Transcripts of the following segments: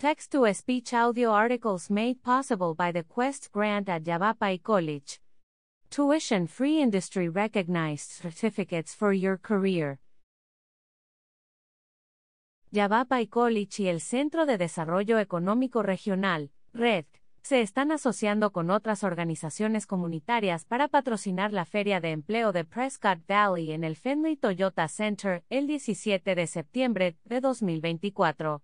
Text to speech audio articles made possible by the Quest grant at Yavapai College. Tuition free industry recognized certificates for your career. Yavapai College y el Centro de Desarrollo Económico Regional, RED, se están asociando con otras organizaciones comunitarias para patrocinar la Feria de Empleo de Prescott Valley en el Fenley Toyota Center el 17 de septiembre de 2024.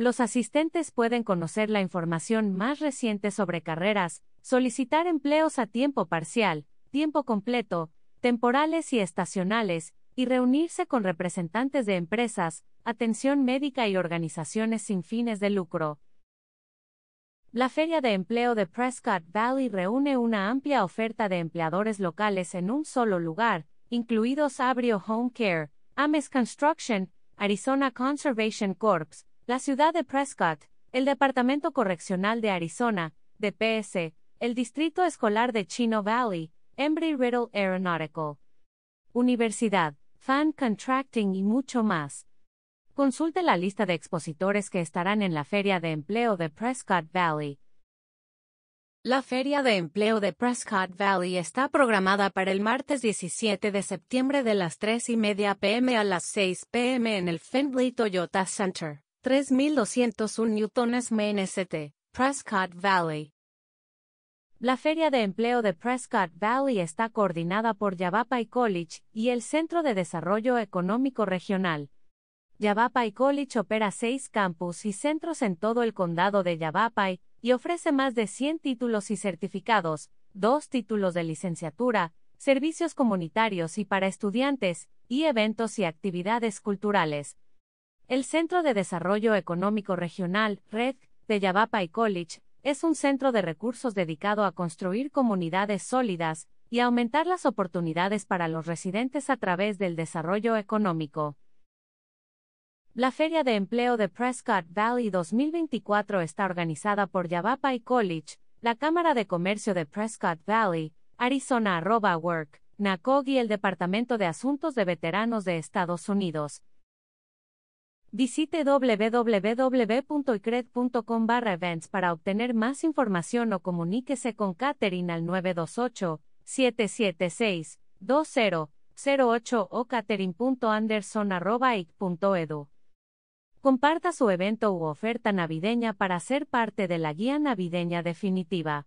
Los asistentes pueden conocer la información más reciente sobre carreras, solicitar empleos a tiempo parcial, tiempo completo, temporales y estacionales, y reunirse con representantes de empresas, atención médica y organizaciones sin fines de lucro. La Feria de Empleo de Prescott Valley reúne una amplia oferta de empleadores locales en un solo lugar, incluidos Abrio Home Care, Ames Construction, Arizona Conservation Corps, la ciudad de Prescott, el Departamento Correccional de Arizona, DPS, el Distrito Escolar de Chino Valley, Embry-Riddle Aeronautical, Universidad, Fan Contracting y mucho más. Consulte la lista de expositores que estarán en la Feria de Empleo de Prescott Valley. La Feria de Empleo de Prescott Valley está programada para el martes 17 de septiembre de las 3 y media pm a las 6 pm en el Findlay Toyota Center. 3.201 NST. Prescott Valley. La Feria de Empleo de Prescott Valley está coordinada por Yavapai College y el Centro de Desarrollo Económico Regional. Yavapai College opera seis campus y centros en todo el condado de Yavapai y ofrece más de 100 títulos y certificados, dos títulos de licenciatura, servicios comunitarios y para estudiantes, y eventos y actividades culturales, el Centro de Desarrollo Económico Regional, RED, de Yavapai College, es un centro de recursos dedicado a construir comunidades sólidas y aumentar las oportunidades para los residentes a través del desarrollo económico. La Feria de Empleo de Prescott Valley 2024 está organizada por Yavapai College, la Cámara de Comercio de Prescott Valley, Arizona Work, NACOG y el Departamento de Asuntos de Veteranos de Estados Unidos, Visite www.icred.com barra events para obtener más información o comuníquese con Catherine al 928-776-2008 o catherine.anderson.ic.edu. Comparta su evento u oferta navideña para ser parte de la guía navideña definitiva.